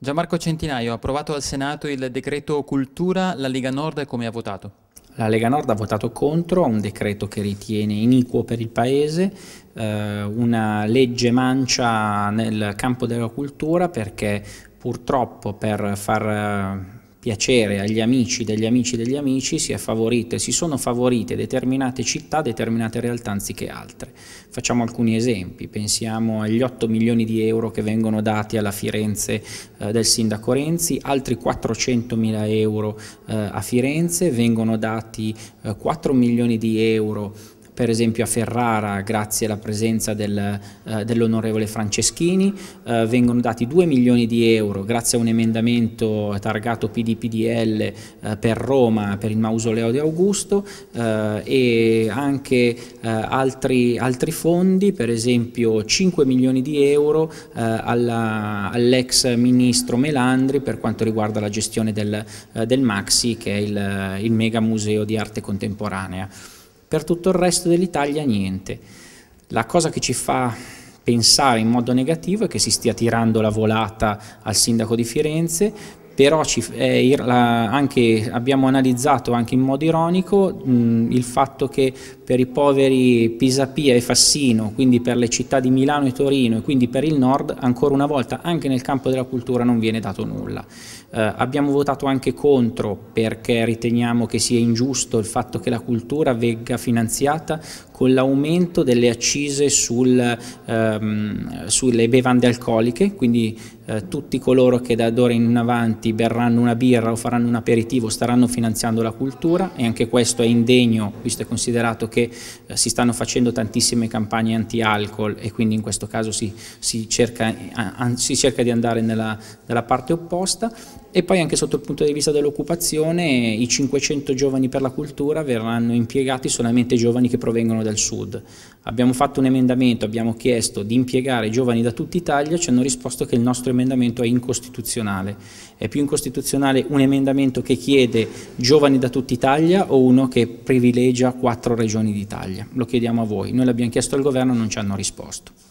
Gianmarco Centinaio, approvato al Senato il decreto cultura, la Lega Nord come ha votato? La Lega Nord ha votato contro un decreto che ritiene iniquo per il Paese, eh, una legge mancia nel campo della cultura perché purtroppo per far eh, piacere agli amici degli amici degli amici, si, è favorite, si sono favorite determinate città, determinate realtà anziché altre. Facciamo alcuni esempi, pensiamo agli 8 milioni di euro che vengono dati alla Firenze eh, del sindaco Renzi, altri 400 mila euro eh, a Firenze, vengono dati eh, 4 milioni di euro per esempio a Ferrara grazie alla presenza del, eh, dell'onorevole Franceschini, eh, vengono dati 2 milioni di euro grazie a un emendamento targato PDPDL eh, per Roma, per il mausoleo di Augusto eh, e anche eh, altri, altri, fondi, per esempio 5 milioni di euro eh, all'ex all ministro Melandri per quanto riguarda la gestione del, del Maxi che è il, il mega museo di arte contemporanea per tutto il resto dell'Italia niente. La cosa che ci fa pensare in modo negativo è che si stia tirando la volata al sindaco di Firenze però ci, eh, la, anche, abbiamo analizzato anche in modo ironico mh, il fatto che per i poveri Pisapia e Fassino, quindi per le città di Milano e Torino e quindi per il nord, ancora una volta anche nel campo della cultura non viene dato nulla. Eh, abbiamo votato anche contro perché riteniamo che sia ingiusto il fatto che la cultura venga finanziata con l'aumento delle accise sul, ehm, sulle bevande alcoliche, quindi eh, tutti coloro che da d'ora in avanti infatti berranno una birra o faranno un aperitivo staranno finanziando la cultura e anche questo è indegno visto e considerato che eh, si stanno facendo tantissime campagne anti-alcol e quindi in questo caso si, si, cerca, an, si cerca, di andare nella, nella parte opposta e poi anche sotto il punto di vista dell'occupazione i 500 giovani per la cultura verranno impiegati solamente giovani che provengono dal sud. Abbiamo fatto un emendamento, abbiamo chiesto di impiegare giovani da tutta Italia, ci hanno risposto che il nostro emendamento è incostituzionale, è più più incostituzionale un emendamento che chiede giovani da tutta Italia o uno che privilegia quattro regioni d'Italia? Lo chiediamo a voi, noi l'abbiamo chiesto al governo e non ci hanno risposto.